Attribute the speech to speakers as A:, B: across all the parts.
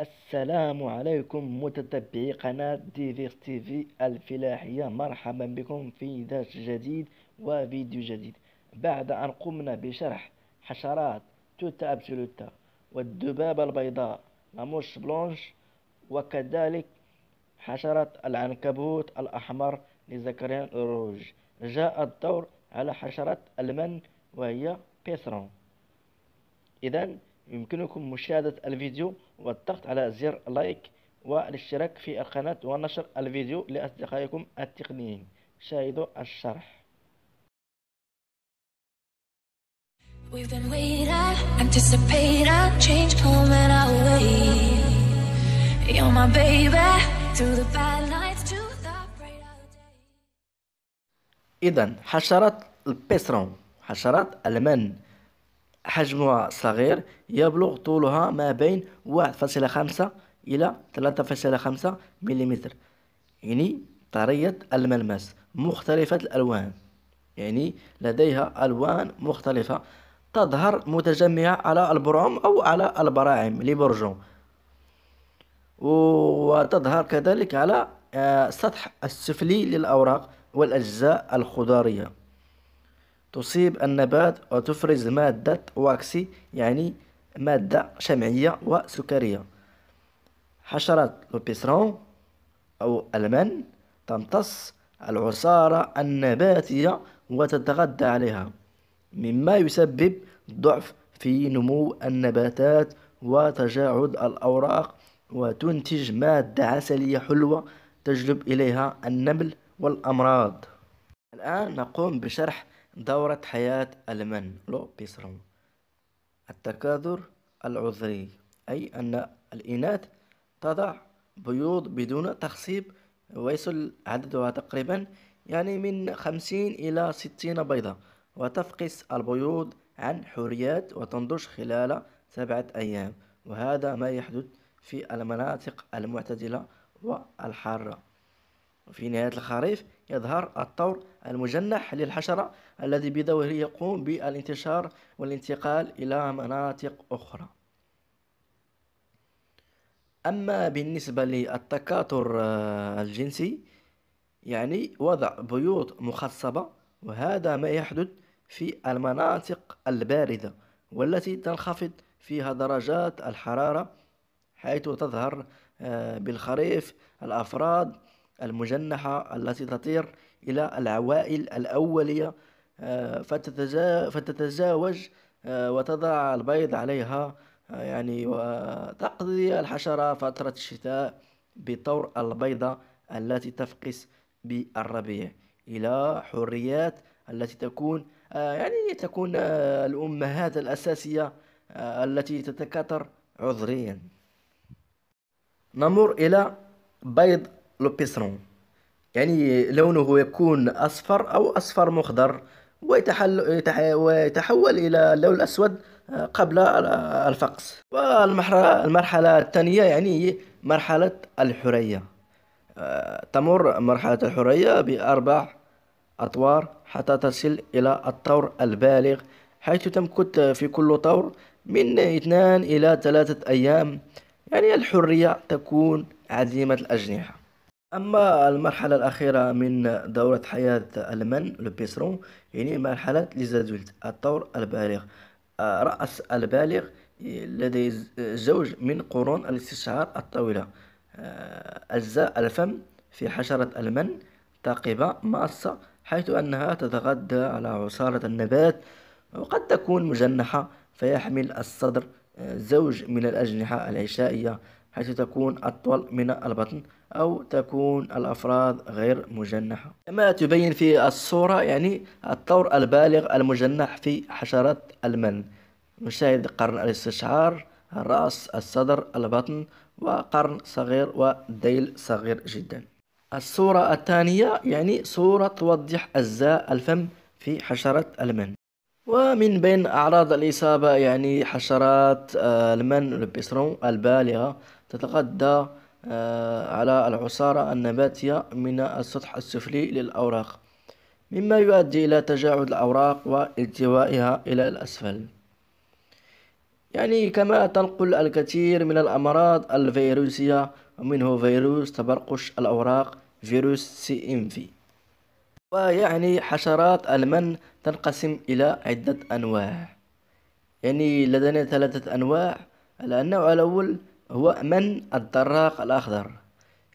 A: السلام عليكم متتبعي قناة ديفيغ تيفي الفلاحية مرحبا بكم في درس جديد وفيديو جديد بعد أن قمنا بشرح حشرات توتا أبسولوتا والذبابة البيضاء لاموش بلونش وكذلك حشرة العنكبوت الأحمر لزكريان الروج جاء الدور على حشرة المن وهي بيثرون إذا يمكنكم مشاهدة الفيديو والضغط على زر لايك والاشتراك في القناة ونشر الفيديو لأصدقائكم التقنيين شاهدوا الشرح We've been waiting, anticipating, change coming our way. You're my baby, through the bad nights to the day. إذا حشرات البيسرون حشرات المن حجمها صغير يبلغ طولها ما بين واحد فاصلة خمسة إلى 3.5 فاصلة خمسة يعني طرية الملمس مختلفة الألوان يعني لديها ألوان مختلفة تظهر متجمعة على البرعم أو على البراعم لبرجون وتظهر كذلك على السطح آه، السفلي للأوراق والأجزاء الخضارية تصيب النبات وتفرز مادة واكسي يعني مادة شمعية وسكرية حشرة لوبيسرون أو المن تمتص العصارة النباتية وتتغذى عليها مما يسبب ضعف في نمو النباتات وتجاعد الأوراق وتنتج مادة عسلية حلوة تجلب إليها النمل والأمراض الآن نقوم بشرح دورة حياة المن لو بيسرم التكاثر العذري أي أن الإناث تضع بيوض بدون تخصيب ويصل عددها تقريبا يعني من خمسين إلى ستين بيضة وتفقس البيوض عن حريات وتنضج خلال سبعة أيام وهذا ما يحدث في المناطق المعتدلة والحارة وفي نهاية الخريف يظهر الطور المجنح للحشرة الذي بدوره يقوم بالانتشار والانتقال إلى مناطق أخرى أما بالنسبة للتكاثر آه، الجنسي يعني وضع بيوت مخصبة وهذا ما يحدث في المناطق الباردة والتي تنخفض فيها درجات الحرارة حيث تظهر آه، بالخريف الأفراد المجنحة التي تطير إلى العوائل الأولية آه، فتتزاوج آه، وتضع البيض عليها آه، يعني وتقضي الحشرة فترة الشتاء بطور البيضة التي تفقس بالربيع إلى حريات التي تكون يعني تكون الأمهات الأساسية التي تتكاثر عذريا نمر إلى بيض لوبيسرون يعني لونه يكون أصفر أو أصفر مخضر ويتحل ويتحول إلى اللون الأسود آه، قبل الفقس والمرحلة الثانية يعني مرحلة الحرية آه، تمر مرحلة الحرية بأربع أطوار حتى تصل إلى الطور البالغ حيث تمكث في كل طور من اثنان إلى ثلاثة أيام يعني الحرية تكون عديمة الأجنحة أما المرحلة الأخيرة من دورة حياة المن لو يعني مرحلة ليزادولت الطور البالغ آه، رأس البالغ لدي زوج من قرون الاستشعار الطويلة آه، أجزاء الفم في حشرة المن ثاقبة ماسة حيث أنها تتغذى على عصارة النبات وقد تكون مجنحة فيحمل الصدر آه، زوج من الأجنحة العشائية حيث تكون أطول من البطن أو تكون الأفراد غير مجنحة كما تبين في الصورة يعني الطور البالغ المجنح في حشرات المن نشاهد قرن الاستشعار الرأس الصدر البطن وقرن صغير وديل صغير جدا الصورة الثانية يعني صورة توضح أجزاء الفم في حشرة المن ومن بين أعراض الإصابة يعني حشرات آه، المن البالغة تتغذى آه، على العصارة النباتية من السطح السفلي للأوراق مما يؤدي إلى تجاعد الأوراق والتوائها إلى الأسفل يعني كما تنقل الكثير من الأمراض الفيروسية ومنه فيروس تبرقش الأوراق فيروس سي إم في ويعني حشرات المن تنقسم إلى عدة أنواع يعني لدينا ثلاثة أنواع النوع الأول هو من الدراق الأخضر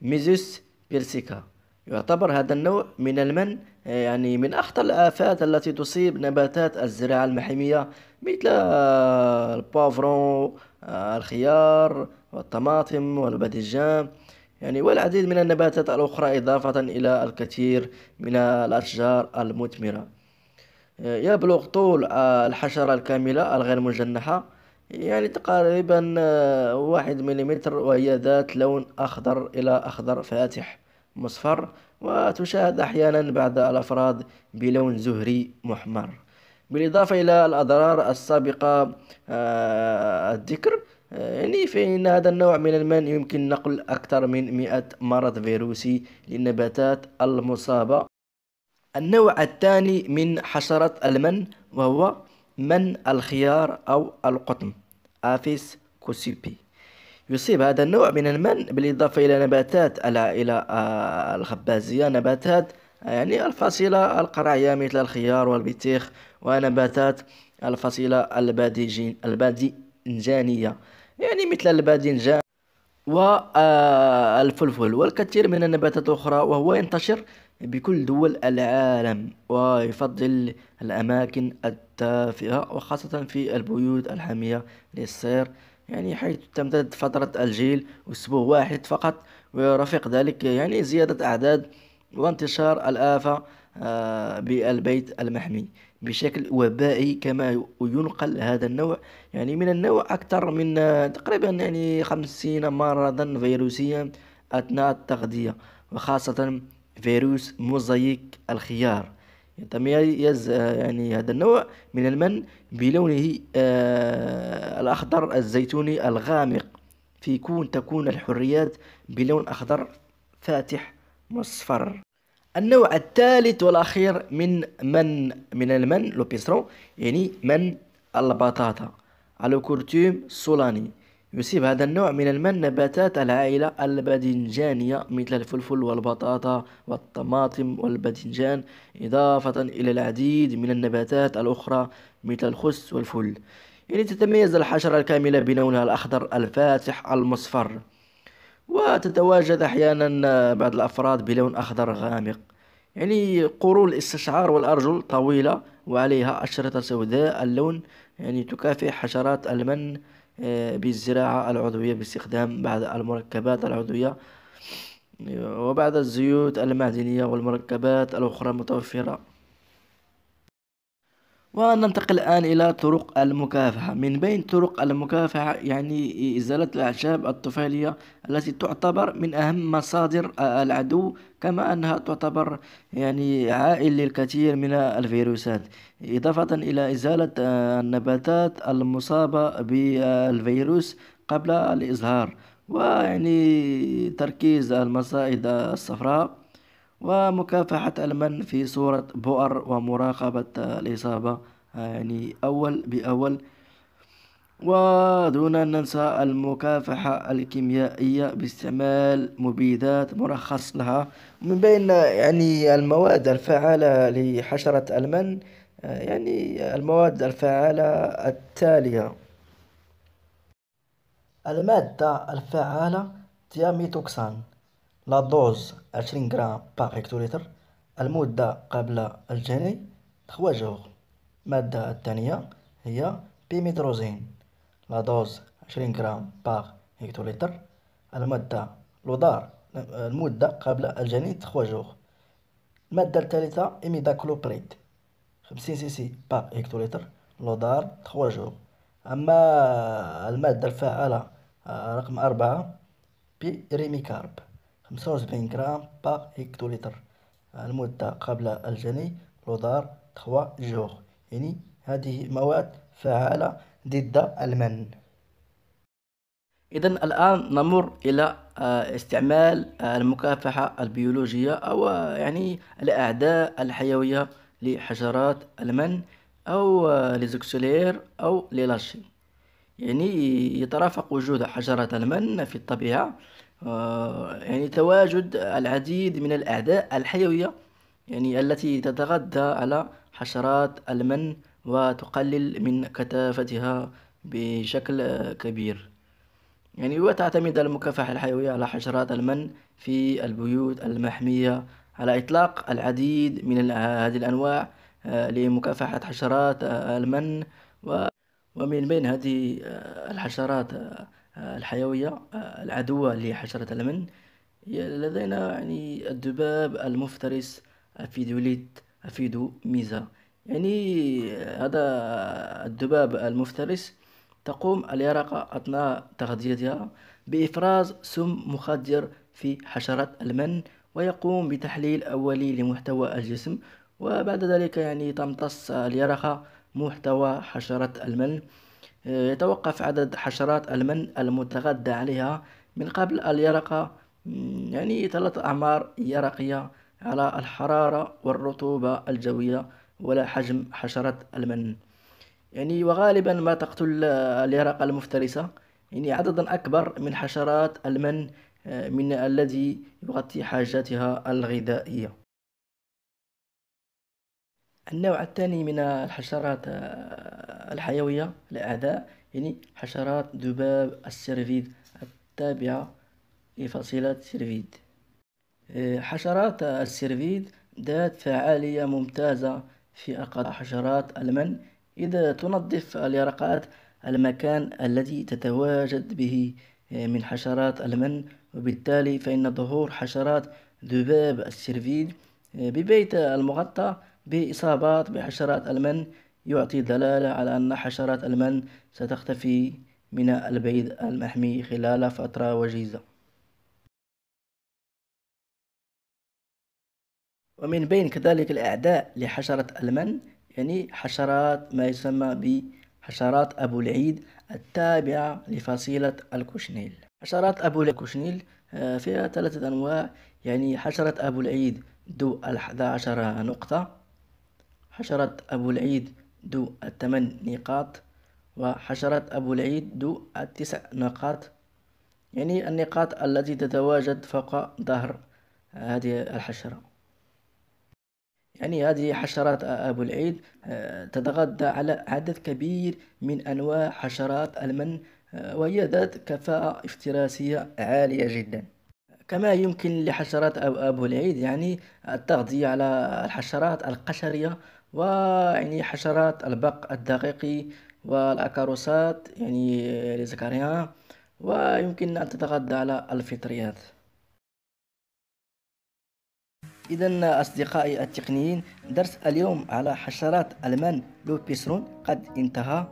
A: ميزوس بيرسيكا يعتبر هذا النوع من المن آه، يعني من أخطر الآفات التي تصيب نباتات الزراعة المحمية مثل آه، البافرون آه، الخيار والطماطم والباذنجان يعني والعديد من النباتات الأخرى إضافة إلى الكثير من الأشجار المثمرة يبلغ طول الحشرة الكاملة الغير مجنحة يعني تقريبا آه، واحد مليمتر وهي ذات لون أخضر إلى أخضر فاتح مصفر وتشاهد أحيانا بعض الأفراد بلون زهري محمر بالإضافة إلى الأضرار السابقة آه، الذكر آه، يعني فإن هذا النوع من المن يمكن نقل أكثر من مئة مرض فيروسي للنباتات المصابة النوع الثاني من حشرة المن وهو من الخيار أو القطن أفيس كوسيبي يصيب هذا النوع من المن بالإضافة إلى نباتات العائلة آه، الخبازية نباتات يعني الفصيلة القرعية مثل الخيار والبطيخ ونباتات الفصيلة الباديجين يعني مثل الباذنجان والفلفل آه، والكثير من النباتات الأخرى وهو ينتشر بكل دول العالم ويفضل الأماكن الدافئة وخاصة في البيوت الحامية للسير يعني حيث تمتد فترة الجيل أسبوع واحد فقط ورفق ذلك يعني زيادة أعداد وانتشار الآفة آه، بالبيت المحمي بشكل وبائي كما ينقل هذا النوع يعني من النوع أكثر من آه، تقريبا يعني خمسين مرضا فيروسيا أثناء التغذية وخاصة فيروس موزايك الخيار يتميز يعني هذا النوع من المن بلونه آه، الأخضر الزيتوني الغامق في كون تكون الحريات بلون أخضر فاتح مصفر النوع الثالث والأخير من من من المن لو يعني من البطاطا كورتوم سولاني يصيب هذا النوع من المن نباتات العائلة الباذنجانية مثل الفلفل والبطاطا والطماطم والباذنجان إضافة إلى العديد من النباتات الأخرى مثل الخس والفل يعني تتميز الحشرة الكاملة بلونها الأخضر الفاتح المصفر وتتواجد أحيانا بعض الأفراد بلون أخضر غامق يعني قرون الاستشعار والأرجل طويلة وعليها أشرطة سوداء اللون يعني تكافئ حشرات المن بالزراعة العضوية باستخدام بعض المركبات العضوية وبعض الزيوت المعدنية والمركبات الأخرى المتوفرة وننتقل الآن إلى طرق المكافحة من بين طرق المكافحة يعني إزالة الأعشاب الطفيلية التي تعتبر من أهم مصادر العدو كما أنها تعتبر يعني عائل للكثير من الفيروسات إضافة إلى إزالة آه، النباتات المصابة بالفيروس قبل الإزهار ويعني تركيز المصائد الصفراء ومكافحة المن في صورة بؤر ومراقبة الإصابة يعني أول بأول ودون أن ننسى المكافحة الكيميائية باستعمال مبيدات مرخص لها من بين يعني المواد الفعالة لحشرة المن يعني المواد الفعالة التالية المادة الفعالة تياميتوكسان لا دوز عشرين غرام باغ هكتوليتر المدة قبل الجني تخوا جوغ المادة الثانية هي بيميدروزين لا دوز عشرين غرام باغ هكتوليتر المادة لودار المدة قبل الجني تخوا جوغ المادة الثالثة إيميداكلوبريت خمسين سي سي باغ هكتوليتر لودار تخوا جوغ أما المادة الفعالة رقم أربعة بي ريميكارب 75 غرام باغ هكتوليتر المدة قبل الجني لودار 3 جوغ يعني هذه مواد فعالة ضد المن إذا الآن نمر إلى آه، استعمال آه، المكافحة البيولوجية أو آه، يعني الأعداء الحيوية لحشرات المن أو لزكسولير أو للاشين يعني يترافق وجود حشرات المن في الطبيعة آه، يعني تواجد العديد من الأعداء الحيوية يعني التي تتغذى على حشرات المن وتقلل من كثافتها بشكل كبير يعني وتعتمد المكافحة الحيوية على حشرات المن في البيوت المحمية على إطلاق العديد من هذه الأنواع آه، لمكافحة حشرات آه، المن ومن بين هذه الحشرات آه، الحيوية آه، العدوة لحشرة الأمن لدينا يعني الذباب المفترس أفيدوليت أفيدو ميزا يعني آه، هذا الذباب المفترس تقوم اليرقة أثناء تغذيتها بإفراز سم مخدر في حشرة المن ويقوم بتحليل أولي لمحتوى الجسم وبعد ذلك يعني تمتص اليرقة محتوى حشرة المن آه، يتوقف عدد حشرات المن المتغذى عليها من قبل اليرقة يعني ثلاث أعمار يرقية على الحرارة والرطوبة الجوية ولا حجم حشرة المن يعني وغالبا ما تقتل آه، اليرقة المفترسة يعني عددا أكبر من حشرات المن آه، من الذي يغطي حاجاتها الغذائية النوع الثاني من الحشرات الحيوية الأعداء يعني حشرات ذباب السرفيد التابعة لفصيلة سيرفيد آه، حشرات السرفيد ذات فعالية ممتازة في أقل حشرات المن إذا تنظف اليرقات المكان الذي تتواجد به آه، من حشرات المن وبالتالي فإن ظهور حشرات ذباب السرفيد آه، ببيت المغطى بإصابات بحشرات المن يعطي دلالة على أن حشرات المن ستختفي من البيض المحمي خلال فترة وجيزة ومن بين كذلك الأعداء لحشرة المن يعني حشرات ما يسمى بحشرات أبو العيد التابعة لفصيلة الكوشنيل حشرات أبو الكوشنيل آه، فيها ثلاثة أنواع يعني حشرة أبو العيد ذو الأحد عشر نقطة حشرة أبو العيد ذو الثمان نقاط وحشرة أبو العيد ذو التسع نقاط يعني النقاط التي تتواجد فوق ظهر هذه الحشرة يعني هذه حشرات أبو العيد آه، تتغذى على عدد كبير من أنواع حشرات المن آه، وهي ذات كفاءة افتراسية عالية جدا كما يمكن لحشرات أبو العيد يعني التغذية على الحشرات القشرية ويعني حشرات البق الدقيقي والأكاروسات يعني لزكريا ويمكن أن تتغذى على الفطريات إذا أصدقائي التقنيين درس اليوم على حشرات المان لوبيسرون قد انتهى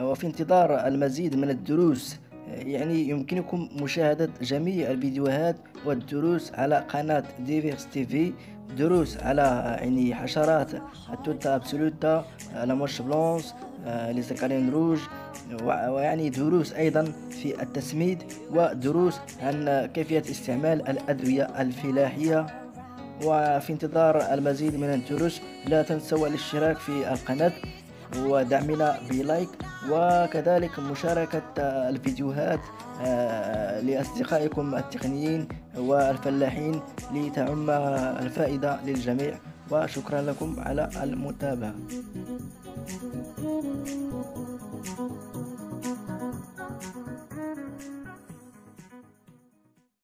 A: وفي انتظار المزيد من الدروس يعني يمكنكم مشاهدة جميع الفيديوهات والدروس على قناة ديفيرس تيفي دروس على يعني حشرات التوتا ابسولوتا لا موش بلونس آه، لي زكارين روج ويعني دروس ايضا في التسميد ودروس عن كيفيه استعمال الادويه الفلاحيه وفي انتظار المزيد من الدروس لا تنسوا الاشتراك في القناة ودعمنا بلايك وكذلك مشاركة الفيديوهات آه، لأصدقائكم التقنيين والفلاحين لتعم الفائدة للجميع وشكرا لكم على المتابعة